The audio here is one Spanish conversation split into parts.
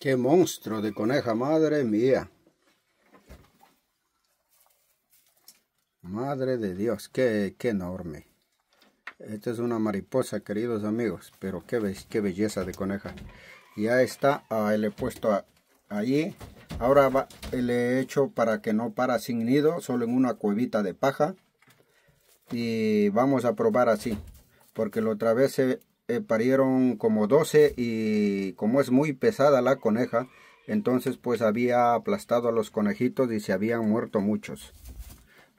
Qué monstruo de coneja, madre mía. Madre de Dios, qué, enorme. Esta es una mariposa, queridos amigos, pero qué, qué belleza de coneja. Ya está, le he puesto a, allí. Ahora le he hecho para que no para sin nido, solo en una cuevita de paja. Y vamos a probar así, porque la otra vez se eh, parieron como 12 y como es muy pesada la coneja, entonces pues había aplastado a los conejitos y se habían muerto muchos.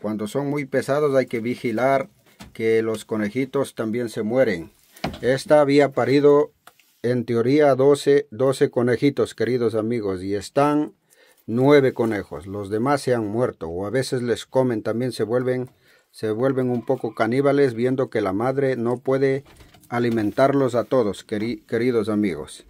Cuando son muy pesados hay que vigilar que los conejitos también se mueren. Esta había parido en teoría 12, conejitos, queridos amigos, y están 9 conejos. Los demás se han muerto o a veces les comen, también se vuelven se vuelven un poco caníbales viendo que la madre no puede alimentarlos a todos, queridos amigos.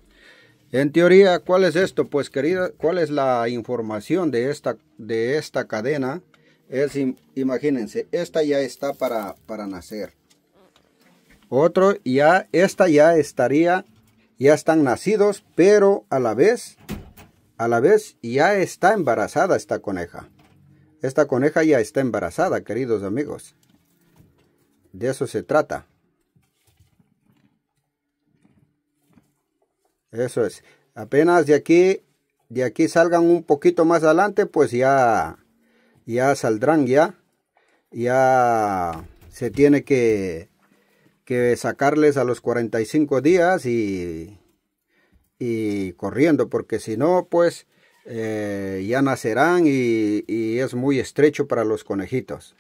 En teoría, ¿cuál es esto? Pues querida, ¿cuál es la información de esta, de esta cadena? Es, imagínense, esta ya está para, para nacer. Otro, ya, esta ya estaría, ya están nacidos, pero a la vez, a la vez ya está embarazada esta coneja. Esta coneja ya está embarazada, queridos amigos. De eso se trata. Eso es. Apenas de aquí, de aquí salgan un poquito más adelante, pues ya, ya saldrán ya. Ya se tiene que, que sacarles a los 45 días y, y corriendo, porque si no, pues eh, ya nacerán y es muy estrecho para los conejitos.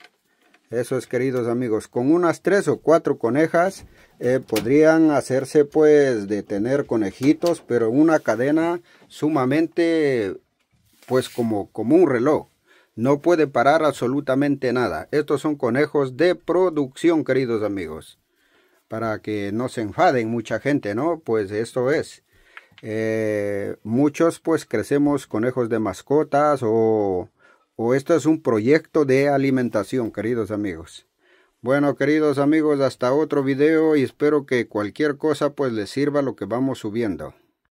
Eso es, queridos amigos, con unas tres o cuatro conejas eh, podrían hacerse pues de tener conejitos, pero una cadena sumamente pues como, como un reloj. No puede parar absolutamente nada. Estos son conejos de producción, queridos amigos. Para que no se enfaden mucha gente, ¿no? Pues esto es. Eh, muchos pues crecemos conejos de mascotas o o esto es un proyecto de alimentación, queridos amigos. Bueno, queridos amigos, hasta otro video y espero que cualquier cosa pues les sirva lo que vamos subiendo.